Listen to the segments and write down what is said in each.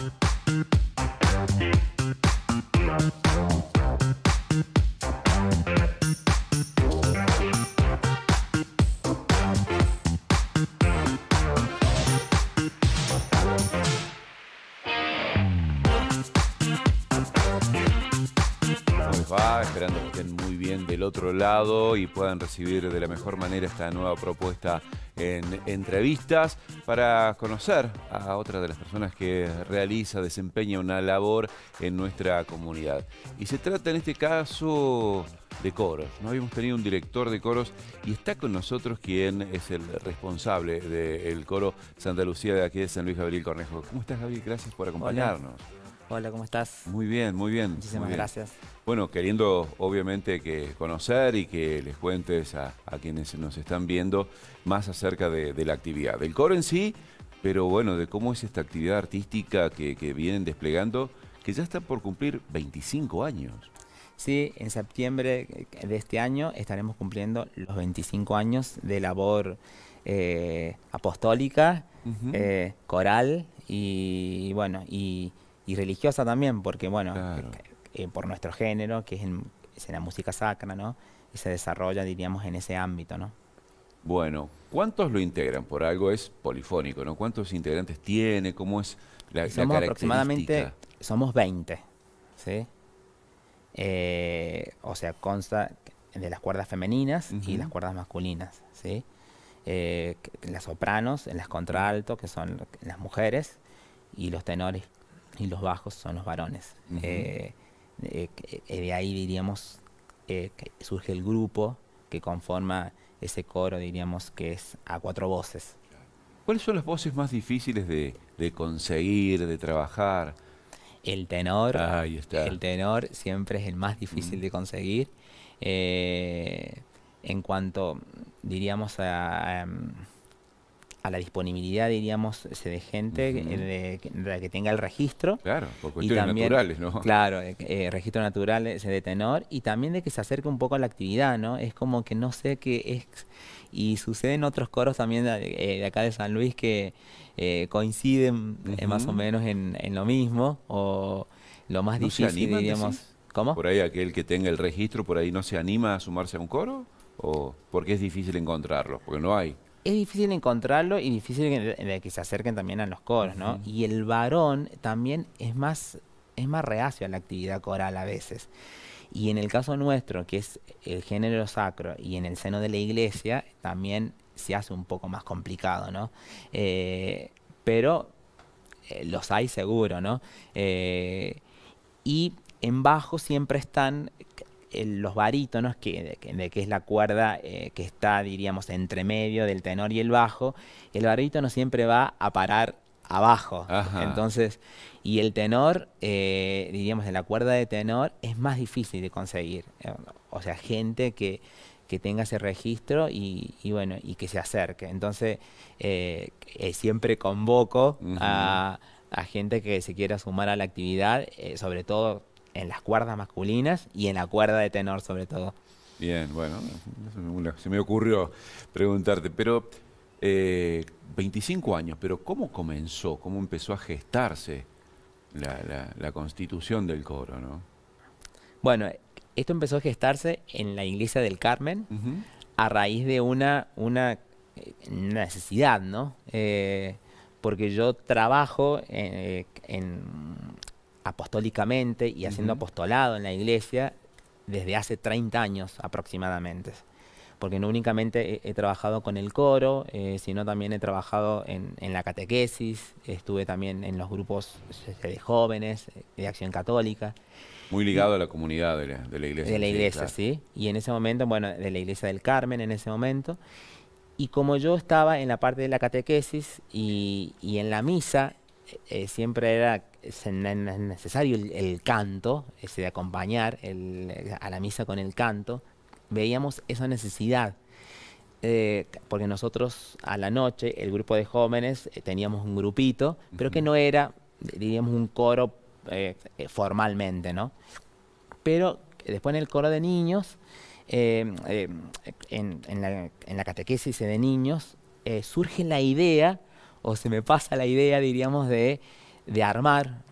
Thank you. y puedan recibir de la mejor manera esta nueva propuesta en entrevistas para conocer a otra de las personas que realiza, desempeña una labor en nuestra comunidad. Y se trata en este caso de coros. No habíamos tenido un director de coros y está con nosotros quien es el responsable del coro Santa Lucía de aquí de San Luis Gabriel Cornejo. ¿Cómo estás Gabriel? Gracias por acompañarnos. Hola, ¿cómo estás? Muy bien, muy bien. Muchísimas gracias. Bueno, queriendo obviamente que conocer y que les cuentes a, quienes nos están viendo más acerca de, la actividad, del coro en sí, pero bueno, de cómo es esta actividad artística que, vienen desplegando, que ya está por cumplir 25 años. Sí, en septiembre de este año estaremos cumpliendo los 25 años de labor eh, apostólica, eh, coral y bueno, y y religiosa también, porque bueno, eh, eh, por nuestro género, que es en, la música sacra, ¿no? Y se desarrolla, diríamos, en ese ámbito, ¿no? Bueno, ¿cuántos lo integran? Por algo es polifónico, ¿no? ¿Cuántos integrantes tiene? ¿Cómo es la, característica? aproximadamente, somos 20, ¿sí? Eh, o sea, consta de las cuerdas femeninas y las cuerdas masculinas, ¿sí? las sopranos, en las contraalto, que son las mujeres, y los tenores, y los bajos son los varones. Eh, eh, eh, de ahí diríamos que surge el grupo que conforma ese coro, diríamos que es a cuatro voces. ¿Cuáles son las voces más difíciles de, conseguir, de trabajar? El tenor, ahí está. el tenor siempre es el más difícil de conseguir. en cuanto, diríamos, a a la disponibilidad, diríamos, de gente que, tenga el registro. Claro, por cuestiones también, naturales, ¿no? Claro, eh, eh, registro natural ese de tenor y también de que se acerque un poco a la actividad, ¿no? Es como que no sé qué es... Y suceden otros coros también eh, de, acá de San Luis que coinciden más o menos en, lo mismo o lo más difícil, diríamos. ¿Cómo? Por ahí aquel que tenga el registro, por ahí no se anima a sumarse a un coro o porque es difícil encontrarlos, porque no hay es difícil encontrarlo y difícil que, se acerquen también a los coros, ¿no? Y el varón también es más, es más reacio a la actividad coral a veces. Y en el caso nuestro, que es el género sacro, y en el seno de la iglesia, también se hace un poco más complicado, ¿no? Eh, pero eh, los hay seguro, ¿no? Eh, y en bajo siempre están los barítonos, que, de que, es la cuerda eh, que está, diríamos, entre medio del tenor y el bajo, el barítono siempre va a parar abajo. Entonces, y el tenor, eh, diríamos, de la cuerda de tenor es más difícil de conseguir. Eh, o sea, gente que, tenga ese registro y, bueno, y que se acerque. Entonces, siempre convoco a, a gente que se quiera sumar a la actividad, sobre todo en las cuerdas masculinas y en la cuerda de tenor sobre todo. Bien, bueno, se me ocurrió preguntarte, pero 25 eh, años, pero ¿cómo comenzó, cómo empezó a gestarse la, constitución del coro? ¿no? Bueno, esto empezó a gestarse en la iglesia del Carmen a raíz de una, una eh, necesidad, ¿no? Eh, porque yo trabajo en, apostólicamente y haciendo apostolado en la iglesia desde hace 30 años aproximadamente. Porque no únicamente he, trabajado con el coro, eh, sino también he trabajado en, la catequesis, estuve también en los grupos de jóvenes, de acción católica. Muy ligado a la comunidad de la, iglesia. De la iglesia, sí, Y en ese momento, bueno, de la iglesia del Carmen en ese momento. Y como yo estaba en la parte de la catequesis y, en la misa, eh, eh, siempre era es necesario el, canto, ese de acompañar a la misa con el canto, veíamos esa necesidad. Eh, porque nosotros a la noche, el grupo de jóvenes, eh, teníamos un grupito, pero que no era, diríamos, un coro eh, formalmente, ¿no? Pero después en el coro de niños, em, em, en, la, catequesis de niños, surge la idea, o se me pasa la idea, diríamos, de de armar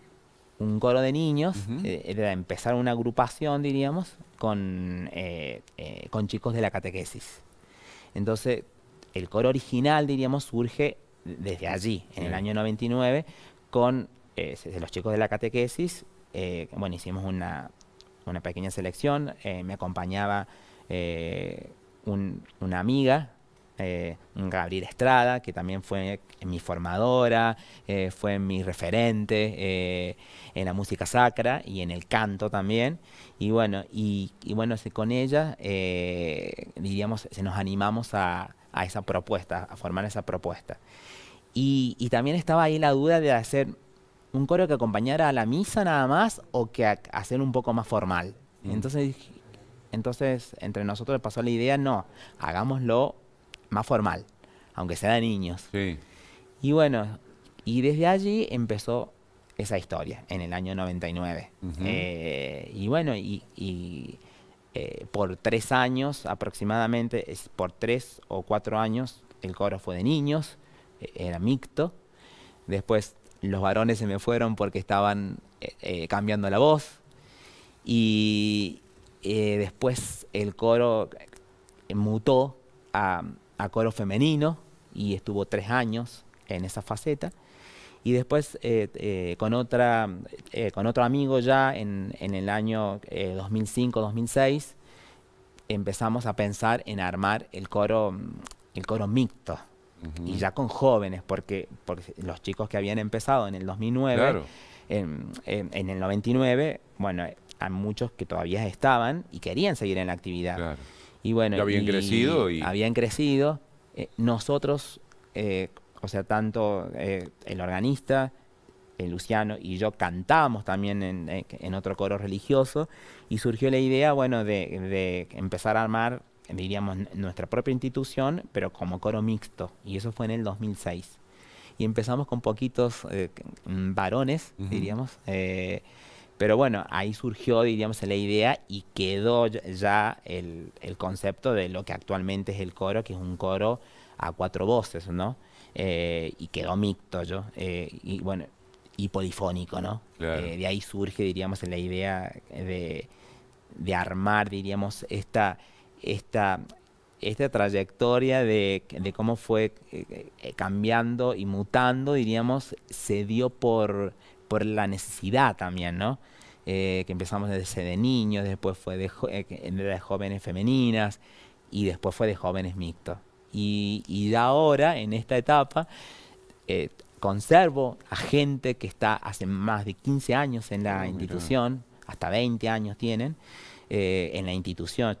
un coro de niños, eh, eh, de empezar una agrupación, diríamos, con, eh, con chicos de la catequesis. Entonces, el coro original, diríamos, surge desde allí, en el año 99, con los chicos de la catequesis. bueno, hicimos una, una pequeña selección, me acompañaba una amiga eh, Gabriel Estrada, que también fue mi formadora, eh, fue mi referente eh, en la música sacra y en el canto también. Y bueno, y, bueno con ella, diríamos, se nos animamos a, esa propuesta, a formar esa propuesta. Y, también estaba ahí la duda de hacer un coro que acompañara a la misa nada más o que hacer un poco más formal. Mm. Entonces, entonces, entre nosotros pasó la idea, no, hagámoslo más formal, aunque sea de niños. Y bueno, y desde allí empezó esa historia, en el año 99. Eh, y bueno, y, eh, por tres años aproximadamente, es por tres o cuatro años, el coro fue de niños, eh, era mixto. Después los varones se me fueron porque estaban cambiando la voz. Y después el coro mutó a a coro femenino y estuvo tres años en esa faceta. Y después eh, eh, con, otra, eh, con otro amigo ya en, el año 2005-2006 empezamos a pensar en armar el coro, el coro mixto. Y ya con jóvenes, porque, porque los chicos que habían empezado en el 2009, en, el 99, bueno, hay muchos que todavía estaban y querían seguir en la actividad. Y bueno, habían crecido. Habían eh, crecido. nosotros, eh, o sea, tanto eh, el organista, el Luciano y yo cantábamos también en, otro coro religioso y surgió la idea, bueno, de, empezar a armar, diríamos, nuestra propia institución, pero como coro mixto. Y eso fue en el 2006 y empezamos con poquitos varones, diríamos, eh, pero bueno, ahí surgió, diríamos, la idea y quedó ya el, concepto de lo que actualmente es el coro, que es un coro a cuatro voces, ¿no? Eh, y quedó mixto yo. Eh, y bueno, y polifónico, ¿no? Eh, de ahí surge, diríamos, la idea de, armar, diríamos, esta, esta, esta trayectoria de, de cómo fue cambiando y mutando, diríamos, se dio por por la necesidad también, ¿no? Eh, que empezamos desde de niños, después fue eh, de, jóvenes femeninas y después fue de jóvenes mixtos. Y, ahora, en esta etapa, eh, conservo a gente que está hace más de 15 años en la ah, institución, hasta 20 años tienen en la institución.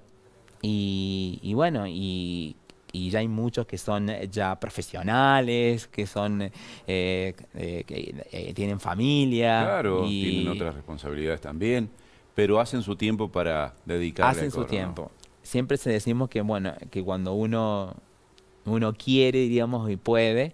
y bueno, y y ya hay muchos que son eh, ya profesionales, que son eh, eh, que tienen familia. Claro, tienen otras responsabilidades también, pero hacen su tiempo para dedicarse. Hacen al coro, su tiempo. Siempre se decimos que bueno, que cuando uno uno quiere, diríamos, y puede,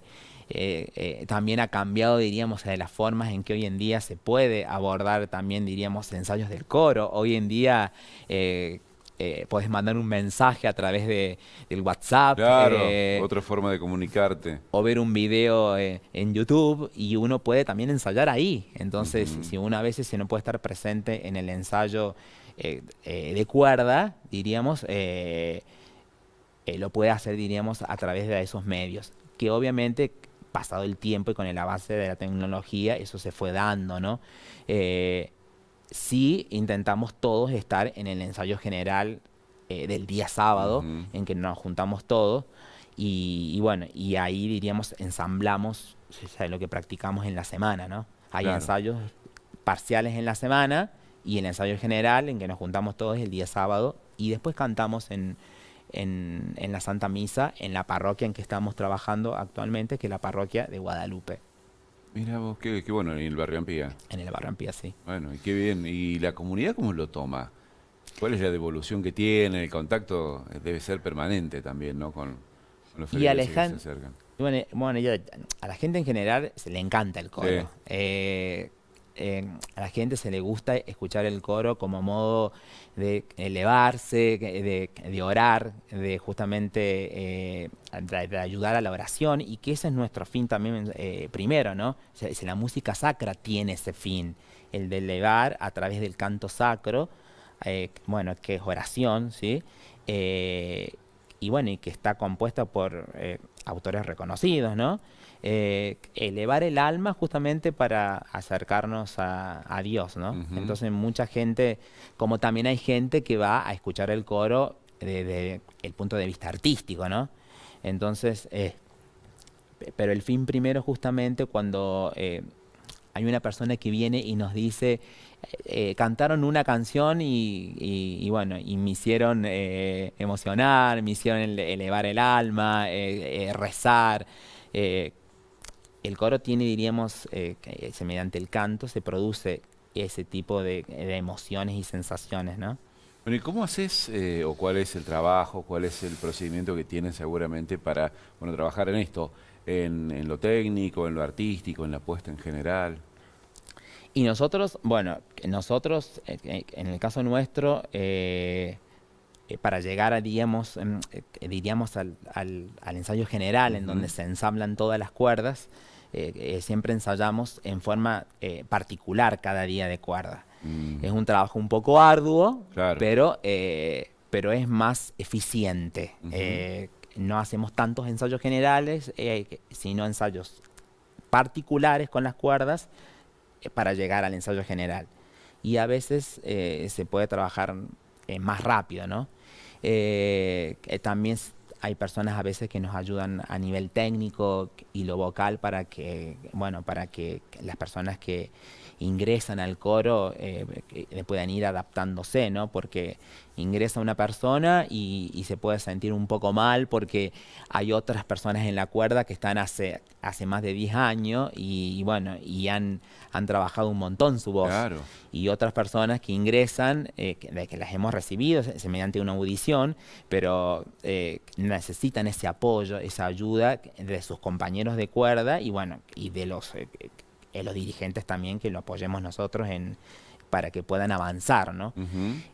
también ha cambiado, diríamos, de las formas en que hoy en día se puede abordar también, diríamos, ensayos del coro. Hoy en día, eh, Puedes eh, podés mandar un mensaje a través del WhatsApp. Eh, otra forma de comunicarte. O ver un video eh, en YouTube y uno puede también ensayar ahí. Entonces, si una a veces no puede estar presente en el ensayo de cuerda, diríamos, lo puede hacer, diríamos, a través de esos medios. Que obviamente pasado el tiempo y con el avance de la tecnología, eso se fue dando, ¿no? sí intentamos todos estar en el ensayo general eh, del día sábado, en que nos juntamos todos. Y, bueno, y ahí diríamos, ensamblamos lo que practicamos en la semana, ¿no? Hay ensayos parciales en la semana y el ensayo general en que nos juntamos todos el día sábado y después cantamos en, en la Santa Misa, en la parroquia en que estamos trabajando actualmente, que es la parroquia de Guadalupe. Mira vos, qué, bueno, en el barrio Ampía. En el barrio Ampía, sí. Bueno, y qué bien. ¿Y la comunidad cómo lo toma? ¿Cuál es la devolución que tiene? El contacto debe ser permanente también, ¿no? Con, los y que se acercan. Bueno, a la gente en general le encanta el coro. Eh, eh, a la gente se le gusta escuchar el coro como modo de elevarse, de, orar, de justamente eh, ayudar a la oración y que ese es nuestro fin también eh, primero, ¿no? la música sacra tiene ese fin, el de elevar a través del canto sacro, bueno, que es oración, ¿sí? y bueno, y que está compuesta por autores reconocidos, ¿no? Eh, elevar el alma justamente para acercarnos a, Dios, ¿no? Entonces mucha gente, como también hay gente que va a escuchar el coro desde el punto de vista artístico, ¿no? Entonces, eh, pero el fin primero justamente cuando eh, hay una persona que viene y nos dice, cantaron una canción y, bueno, y me hicieron emocionar, me hicieron elevar el alma, rezar el coro tiene, diríamos, eh, eh, mediante el canto se produce ese tipo de, emociones y sensaciones, ¿no? Bueno, ¿y cómo haces eh, o cuál es el trabajo, cuál es el procedimiento que tienes seguramente para bueno, trabajar en esto, en, lo técnico, en lo artístico, en la puesta en general? Y nosotros, bueno, nosotros, en el caso nuestro, para llegar, a, digamos, em, diríamos, al, ensayo general, en donde se ensamblan todas las cuerdas, eh, eh, siempre ensayamos en forma eh, particular cada día de cuerda. Mm. Es un trabajo un poco arduo, pero, pero es más eficiente. no hacemos tantos ensayos generales, sino ensayos particulares con las cuerdas para llegar al ensayo general. Y a veces se puede trabajar más rápido, ¿no? también hay personas a veces que nos ayudan a nivel técnico y lo vocal para que, bueno, para que las personas que, ingresan al coro eh, puedan ir adaptándose, ¿no? Porque ingresa una persona y, se puede sentir un poco mal porque hay otras personas en la cuerda que están hace, hace más de 10 años y, bueno, y han, han trabajado un montón su voz. Y otras personas que ingresan, eh, que, las hemos recibido mediante una audición, pero eh, necesitan ese apoyo, esa ayuda de sus compañeros de cuerda y bueno, y de los... Eh, eh, los dirigentes también que lo apoyemos nosotros en, para que puedan avanzar, ¿no?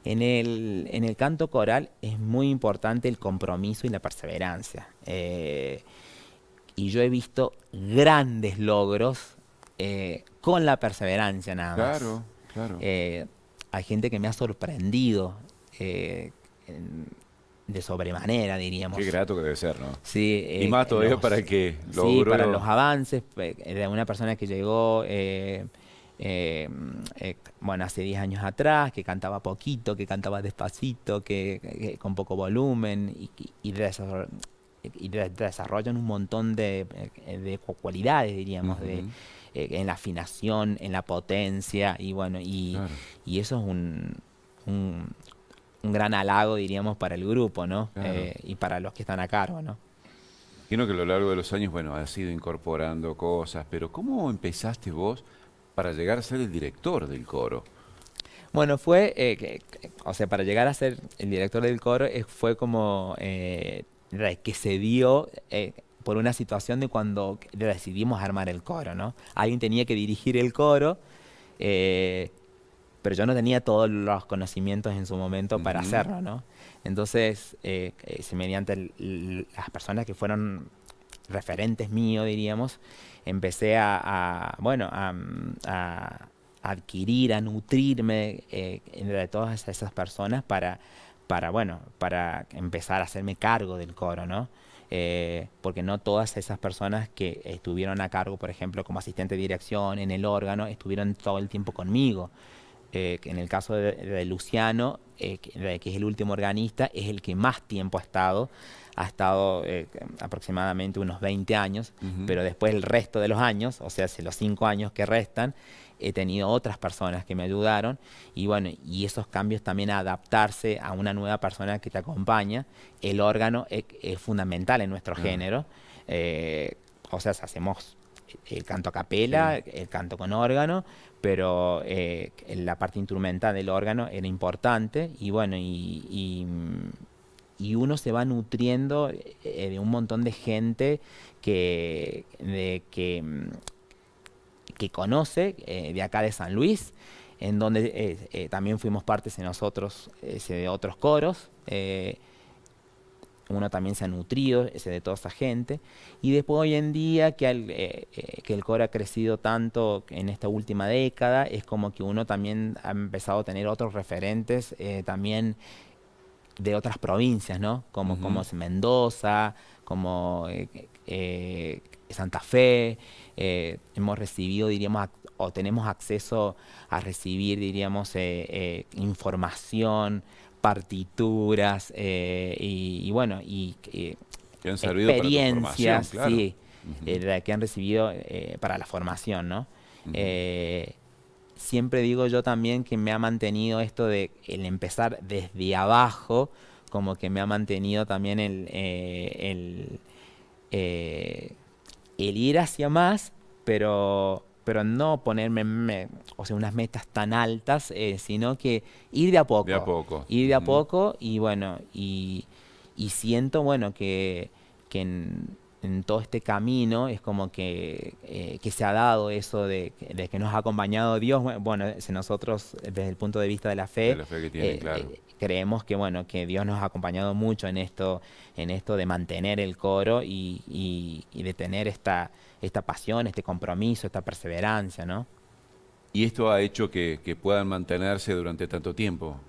en, el, canto coral es muy importante el compromiso y la perseverancia. Eh, y yo he visto grandes logros eh, con la perseverancia nada más. Claro, claro. hay gente que me ha sorprendido en, de sobremanera, diríamos. Qué grato que debe ser, ¿no? Sí. y eh, más todavía para que Sí, para los avances. Era eh, una persona que llegó, eh, bueno, hace 10 años atrás, que cantaba poquito, que cantaba despacito, que, con poco volumen y, y, desarrollan un montón de, cualidades, diríamos, de, en la afinación, en la potencia, y bueno, y, eso es un un gran halago, diríamos, para el grupo, ¿no? Eh, y para los que están a cargo, ¿no? Imagino que a lo largo de los años, bueno, has ido incorporando cosas, pero ¿cómo empezaste vos para llegar a ser el director del coro? Bueno, fue, eh, o sea, para llegar a ser el director del coro eh, fue como que se dio por una situación de cuando decidimos armar el coro, ¿no? Alguien tenía que dirigir el coro pero yo no tenía todos los conocimientos en su momento para hacerlo, ¿no? Entonces, eh, eh, mediante las personas que fueron referentes míos, diríamos, empecé a, bueno, a, adquirir, a nutrirme eh, de todas esas personas para, para, bueno, para empezar a hacerme cargo del coro, ¿no? porque no todas esas personas que estuvieron a cargo, por ejemplo, como asistente de dirección en el órgano, estuvieron todo el tiempo conmigo. Eh, en el caso de, Luciano, eh, que, es el último organista, es el que más tiempo ha estado, ha estado eh, aproximadamente unos 20 años, pero después el resto de los años, o sea, los cinco años que restan, he tenido otras personas que me ayudaron y bueno, y esos cambios también a adaptarse a una nueva persona que te acompaña, el órgano es, fundamental en nuestro género, o sea, hacemos el canto a capela, el canto con órgano, pero eh, la parte instrumental del órgano era importante y bueno, y, uno se va nutriendo eh, de un montón de gente que, que, conoce eh, de acá de San Luis en donde también fuimos partes nosotros, de otros coros, uno también se ha nutrido ese de toda esa gente. Y después hoy en día que el, eh, eh, que el core ha crecido tanto en esta última década, es como que uno también ha empezado a tener otros referentes eh, también de otras provincias, ¿no? Como, como es Mendoza, como Santa Fe. hemos recibido, diríamos, o tenemos acceso a recibir, diríamos, información partituras eh, y, bueno, y, experiencias eh, que han recibido eh, para la formación, ¿no? siempre digo yo también que me ha mantenido esto de el empezar desde abajo, como que me ha mantenido también el, el, el ir hacia más, pero pero no ponerme o sea, unas metas tan altas, eh, sino que ir de a poco. a poco. Ir de a poco y bueno, y, siento, bueno, que, que en, en todo este camino es como que, eh, se ha dado eso de, que nos ha acompañado Dios. Bueno, si nosotros desde el punto de vista de la fe, que eh, eh, creemos que bueno que Dios nos ha acompañado mucho en esto, en esto de mantener el coro y, y, de tener esta, esta pasión, este compromiso, esta perseverancia, ¿no? Y esto ha hecho que, que, puedan mantenerse durante tanto tiempo,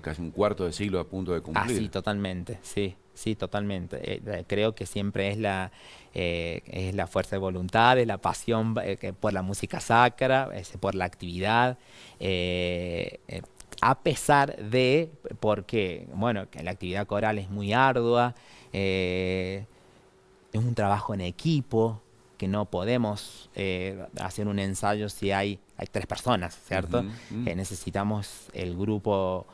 casi un cuarto de siglo a punto de cumplir. Así, ah, totalmente, sí. Sí, totalmente. Eh, eh, creo que siempre es la, eh, es la fuerza de voluntad, es la pasión por la música sacra, por la actividad. a pesar de, porque, bueno, que la actividad coral es muy ardua, es un trabajo en equipo, que no podemos hacer un ensayo si hay, hay tres personas, ¿cierto? necesitamos el grupo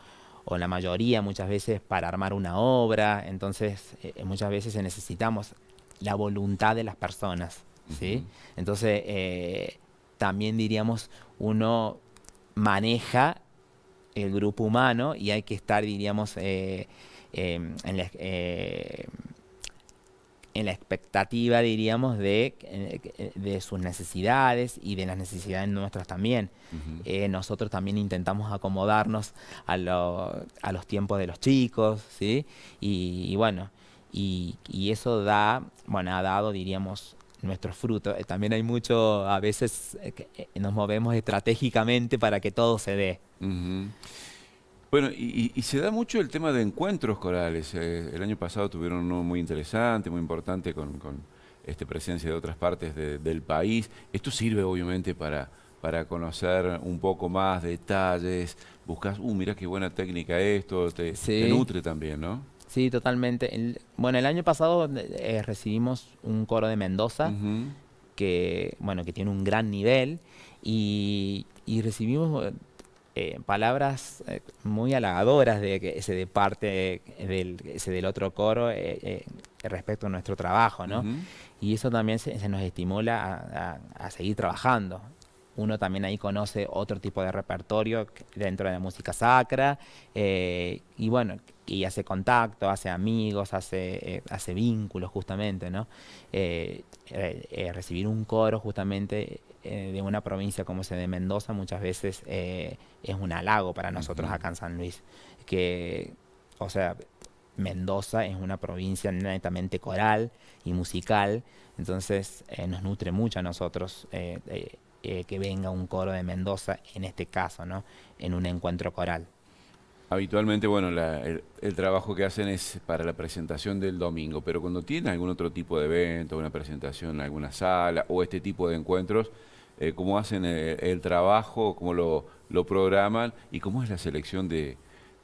o la mayoría muchas veces para armar una obra, entonces eh, eh, muchas veces necesitamos la voluntad de las personas, ¿sí? Entonces eh, también diríamos uno maneja el grupo humano y hay que estar, diríamos, em, en la en la expectativa, diríamos, de, eh, de, sus necesidades y de las necesidades nuestras también. Eh, nosotros también intentamos acomodarnos a, a, los tiempos de los chicos, ¿sí? Y, bueno, y, eso da, bueno, ha dado, diríamos, nuestros frutos. Eh, también hay mucho, a veces nos movemos estratégicamente para que todo se dé. ¿sí? Bueno, y, se da mucho el tema de encuentros corales. Eh, el año pasado tuvieron uno muy interesante, muy importante, con, este, presencia de otras partes del país. Esto sirve obviamente para, para conocer un poco más detalles. Buscas, uh, mira qué buena técnica esto, te, nutre también, ¿no? Sí, totalmente. bueno, el año pasado eh, recibimos un coro de Mendoza, que, bueno, que tiene un gran nivel, y, y recibimos eh, palabras eh, muy halagadoras de que ese de parte del, otro coro eh, respecto a nuestro trabajo, ¿no? Y eso también se, nos estimula a, seguir trabajando. Uno también ahí conoce otro tipo de repertorio dentro de la música sacra y bueno, y hace contacto, hace amigos, hace, hace vínculos justamente, ¿no? recibir un coro justamente eh, de una provincia como se de Mendoza muchas veces eh, es un halago para nosotros acá en San Luis. Que, o sea, Mendoza es una provincia netamente coral y musical, entonces eh, nos nutre mucho a nosotros que venga un coro de Mendoza, en este caso, ¿no? En un encuentro coral. Habitualmente, bueno, el, trabajo que hacen es para la presentación del domingo, pero cuando tienen algún otro tipo de evento, una presentación en alguna sala o este tipo de encuentros, eh, ¿cómo hacen eh, el, trabajo, cómo lo, lo programan y cómo es la selección de,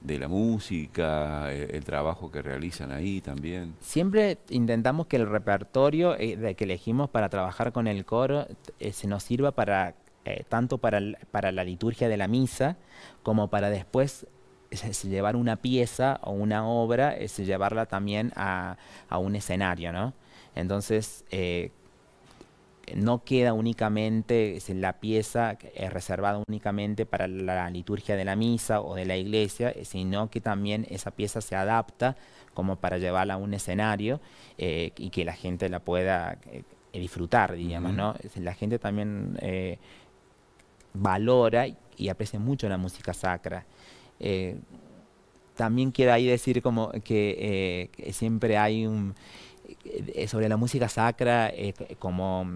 la música, eh, el, trabajo que realizan ahí también. Siempre intentamos que el repertorio que elegimos para trabajar con el coro se nos sirva para tanto para la liturgia de la misa como para después es llevar una pieza o una obra, es llevarla también a, un escenario, ¿no? Entonces, eh, no queda únicamente la pieza es reservada únicamente para la liturgia de la misa o de la iglesia, eh, sino que también esa pieza se adapta como para llevarla a un escenario eh, y que la gente la pueda disfrutar, digamos, La gente también valora y aprecia mucho la música sacra. Eh, también quiero ahí decir como que, eh, que siempre hay un eh, sobre la música sacra como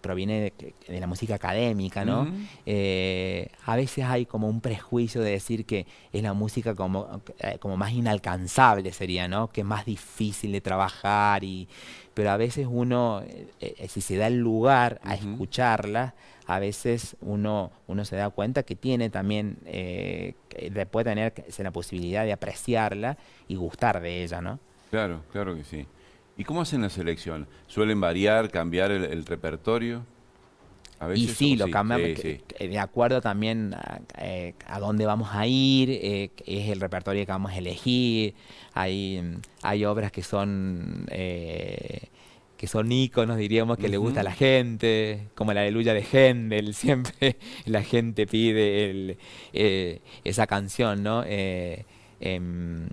proviene de, la música académica, ¿no? Eh, a veces hay como un prejuicio de decir que es la música como, eh, como más inalcanzable sería, ¿no? Que es más difícil de trabajar y... Pero a veces uno, eh, si se da el lugar a escucharla, a veces uno, uno se da cuenta que tiene también, puede tener la posibilidad de apreciarla y gustar de ella, ¿no? Claro, claro que sí. ¿Y cómo hacen la selección? ¿Suelen variar, cambiar el, repertorio? A y sí, lo cambian eh, de acuerdo también eh, a, dónde vamos a ir, eh, es el repertorio que vamos a elegir. Hay, mm, hay obras que son que son íconos, diríamos, que le gusta a la gente, como la aleluya de Händel, siempre la gente pide esa canción, ¿no? Em,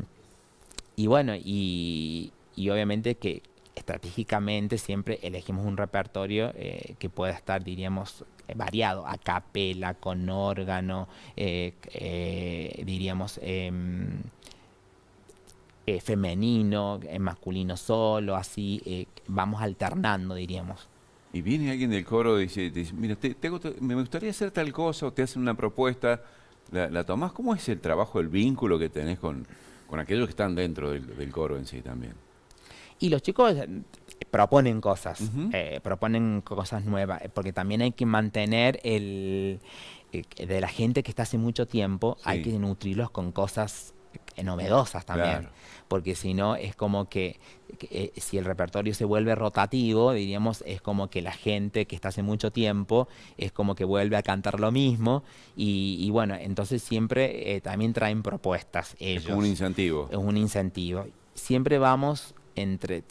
y bueno, y, y obviamente que estratégicamente siempre elegimos un repertorio eh, que pueda estar, diríamos, variado, a capela, con órgano, eh, eh, diríamos, em, femenino, masculino solo, así, vamos alternando, diríamos. Y viene alguien del coro y dice, mira, me gustaría hacer tal cosa, o te hacen una propuesta, la, la tomás, ¿cómo es el trabajo, el vínculo que tenés con, aquellos que están dentro del coro en sí también? Y los chicos eh, proponen cosas, eh, proponen cosas nuevas, eh, porque también hay que mantener el de la gente que está hace mucho tiempo, hay que nutrirlos con cosas novedosas también. Porque si no, es como que, si el repertorio se vuelve rotativo, diríamos, es como que la gente que está hace mucho tiempo, es como que vuelve a cantar lo mismo. Y, bueno, entonces siempre también traen propuestas ellos. Es un incentivo. Es un incentivo. Siempre vamos entre,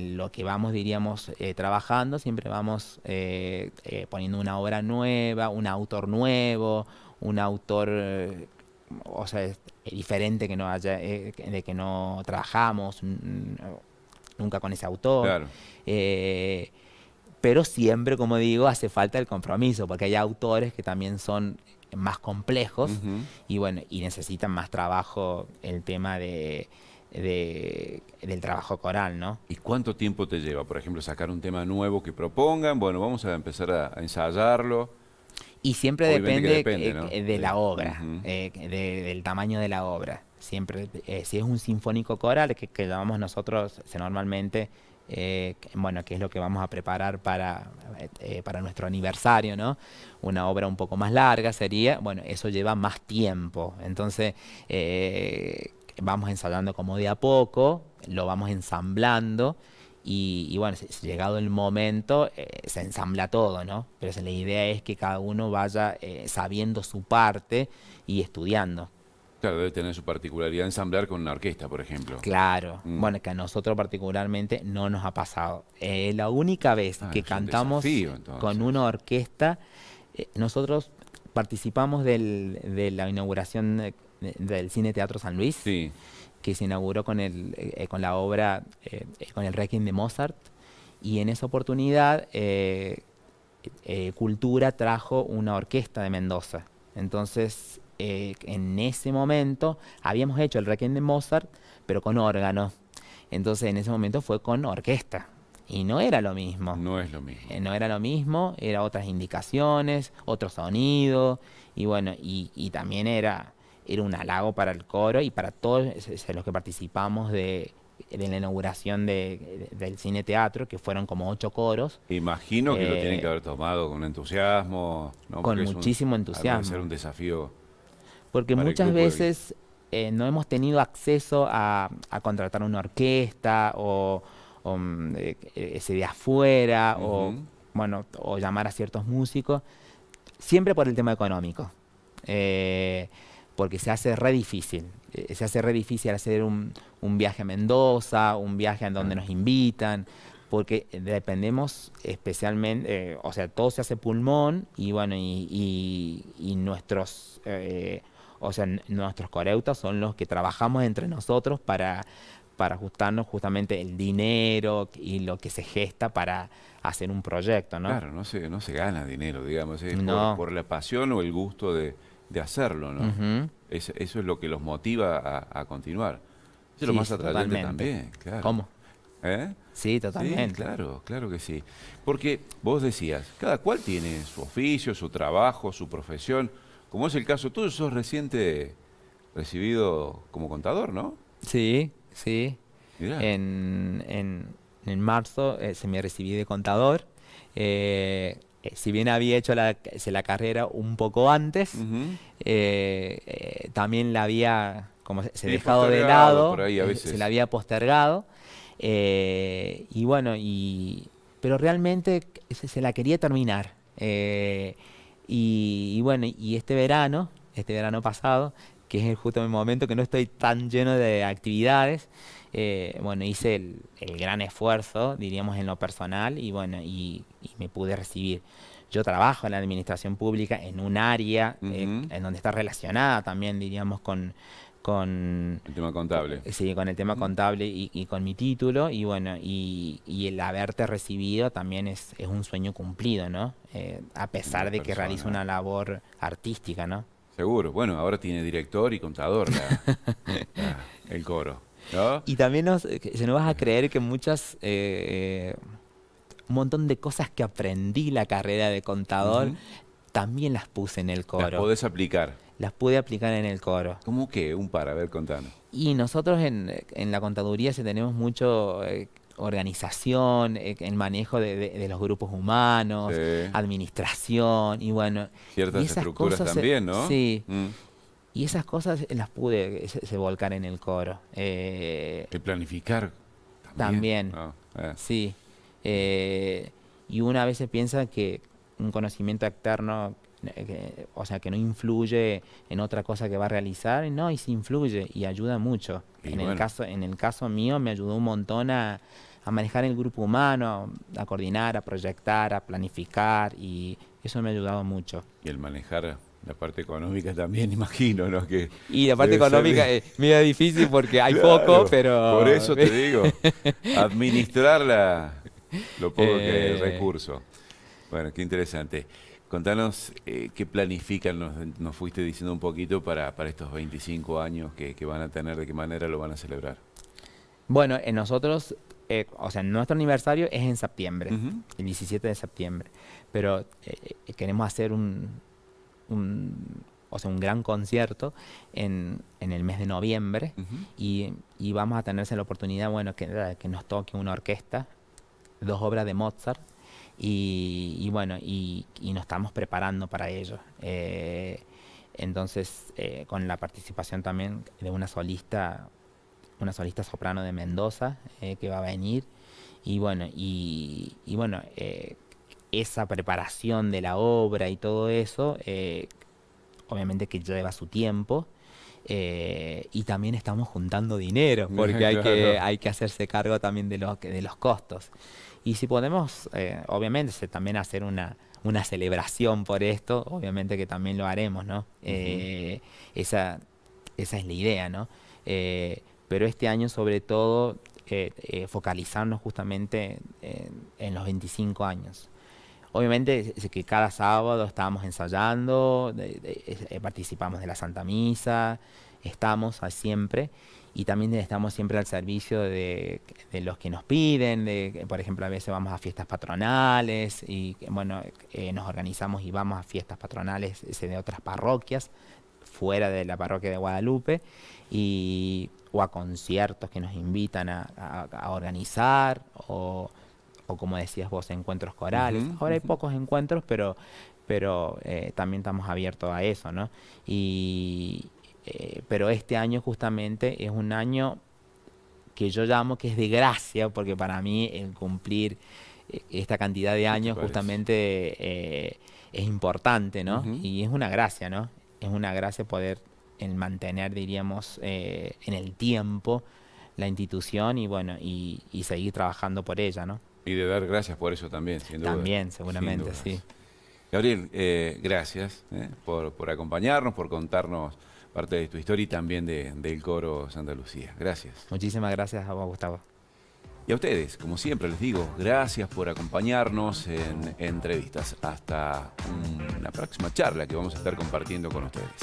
lo que vamos, diríamos, eh, trabajando, siempre vamos eh, eh, poniendo una obra nueva, un autor nuevo, un autor, o sea, diferente que no haya, de que no trabajamos nunca con ese autor. pero siempre, como digo, hace falta el compromiso, porque hay autores que también son más complejos y bueno, y necesitan más trabajo el tema de del trabajo coral, ¿no? ¿Y cuánto tiempo te lleva, por ejemplo, sacar un tema nuevo que propongan? Bueno, vamos a empezar a, ensayarlo. Y siempre depende, eh, de la obra, eh, del tamaño de la obra. Siempre, eh, si es un sinfónico coral, que, que llamamos nosotros normalmente, bueno, que es lo que vamos a preparar para, para nuestro aniversario, ¿no? Una obra un poco más larga sería, bueno, eso lleva más tiempo. Entonces, vamos ensamblando como de a poco, lo vamos ensamblando y, bueno, llegado el momento eh, se ensambla todo, ¿no? Pero la idea es que cada uno vaya eh, sabiendo su parte y estudiando. Claro, debe tener su particularidad ensamblar con una orquesta, por ejemplo. Claro, mm. bueno, que a nosotros particularmente no nos ha pasado. Eh, la única vez ah, que cantamos con una orquesta, nosotros participamos de la inauguración del Cine Teatro San Luis, que se inauguró con, el, eh, con la obra, eh, con el Requiem de Mozart. Y en esa oportunidad, eh, Cultura trajo una orquesta de Mendoza. Entonces, en ese momento, habíamos hecho el Requiem de Mozart, pero con órgano. Entonces, en ese momento fue con orquesta. Y no era lo mismo. No es lo mismo. no era lo mismo, era otras indicaciones, otro sonido, y bueno, y también era era un halago para el coro y para todos los que participamos de, la inauguración del cine teatro, que fueron como ocho coros. Imagino que lo eh, tienen que haber tomado con entusiasmo. Con muchísimo entusiasmo. ser un desafío. Porque muchas veces eh, no hemos tenido acceso a, contratar una orquesta o, mm, eh, ese de afuera o, bueno, o llamar a ciertos músicos, siempre por el tema económico. Eh, porque se hace re difícil. Eh, se hace re difícil hacer un, viaje a Mendoza, un viaje en donde nos invitan, porque dependemos especialmente, eh, o sea, todo se hace pulmón y bueno, y, y, nuestros, eh, o sea, nuestros coreutas son los que trabajamos entre nosotros para, para ajustarnos justamente el dinero y lo que se gesta para hacer un proyecto, ¿no? Claro, no se, no se gana dinero, digamos, es por, la pasión o el gusto de, de hacerlo, ¿no? eso es lo que los motiva a, continuar. es lo más atrayente también, claro. ¿Cómo? ¿Eh? Sí, totalmente. claro, claro que sí. Porque vos decías, cada cual tiene su oficio, su trabajo, su profesión. Como es el caso, tú sos reciente recibido como contador, ¿no? Sí, sí. En, en, marzo eh, se me recibí de contador. Eh, eh, si bien había hecho la, carrera un poco antes, eh, eh, también la había como se, dejado de lado, se la había postergado. y bueno, pero realmente se, la quería terminar. Y, y bueno, y este verano, este verano pasado, que es justo el momento que no estoy tan lleno de actividades, eh, bueno, hice el, gran esfuerzo, diríamos, en lo personal y bueno, y, me pude recibir. Yo trabajo en la administración pública en un área eh, en donde está relacionada también, diríamos, con, el tema contable. Sí, con el tema contable y, con mi título. Y bueno, y, el haberte recibido también es, un sueño cumplido, ¿no? Eh, a pesar de que realizo una labor artística, ¿no? Seguro. Bueno, ahora tiene director y contador el coro. Y también nos, eh, se no vas a creer que muchas... Eh, eh, un montón de cosas que aprendí la carrera de contador, también las puse en el coro. Las podés aplicar. Las pude aplicar en el coro. ¿Cómo que Un par, a ver, contanos. Y nosotros en, la contaduría se tenemos mucho organización, el manejo de, los grupos humanos, administración y bueno. Ciertas estructuras también, ¿no? Sí. Mm. Y esas cosas eh, las pude eh, se, volcar en el coro. Eh, ¿De planificar también. sí. y una a veces piensa que un conocimiento externo, o sea, que no influye en otra cosa que va a realizar, no, y se influye y ayuda mucho. en, el caso, en el caso mío me ayudó un montón a, a manejar el grupo humano, a coordinar, a proyectar, a planificar, y eso me ha ayudado mucho. Y el manejar la parte económica también, imagino, ¿no? Que y la parte económica mira eh, es medio difícil porque hay poco, pero... Por eso te digo, administrarla lo poco que hay eh. recurso. Bueno, qué interesante. Contanos eh, qué planifican, nos, fuiste diciendo un poquito para, para estos 25 años que, van a tener, de qué manera lo van a celebrar. Bueno, en nosotros, o sea, nuestro aniversario es en septiembre, el 17 de septiembre, pero queremos hacer un, un, o sea, un gran concierto en, el mes de noviembre y, vamos a tenerse la oportunidad, bueno, que, que nos toque una orquesta, dos obras de Mozart y, bueno, y, y, nos estamos preparando para ello. Eh, entonces, eh, con la participación también de una solista, una solista soprano de Mendoza eh, que va a venir y bueno, y, bueno, esa preparación de la obra y todo eso, eh, obviamente que lleva su tiempo. Eh, y también estamos juntando dinero, porque hay, que, hacerse cargo también de, de los costos. Y si podemos, eh, obviamente, también hacer una, celebración por esto, obviamente que también lo haremos, ¿no? esa, es la idea, ¿no? pero este año sobre todo focalizarnos justamente en, los 25 años. Obviamente que cada sábado estábamos ensayando, eh, participamos de la Santa Misa, estamos a siempre y también estamos siempre al servicio de, los que nos piden, por ejemplo, a veces vamos a fiestas patronales y bueno, eh, nos organizamos y vamos a fiestas patronales de otras parroquias fuera de la parroquia de Guadalupe o a conciertos que nos invitan a, a organizar o como decías vos, encuentros corales. Ahora hay pocos encuentros, pero, pero eh, también estamos abiertos a eso, ¿no? Y, eh, pero este año justamente es un año que yo llamo que es de gracia, porque para mí el cumplir eh, esta cantidad de años justamente es importante, ¿no? Y es una gracia, ¿no? Es una gracia poder el mantener, diríamos, en el tiempo la institución y bueno, y seguir trabajando por ella, ¿no? Y de dar gracias por eso también, sin duda. También, seguramente, sí. Gabriel, eh, gracias eh, por, acompañarnos, por contarnos parte de tu historia y también del coro Santa Lucía. Gracias. Muchísimas gracias a vos, Gustavo. Y a ustedes, como siempre les digo, gracias por acompañarnos en entrevistas. Hasta la próxima charla que vamos a estar compartiendo con ustedes.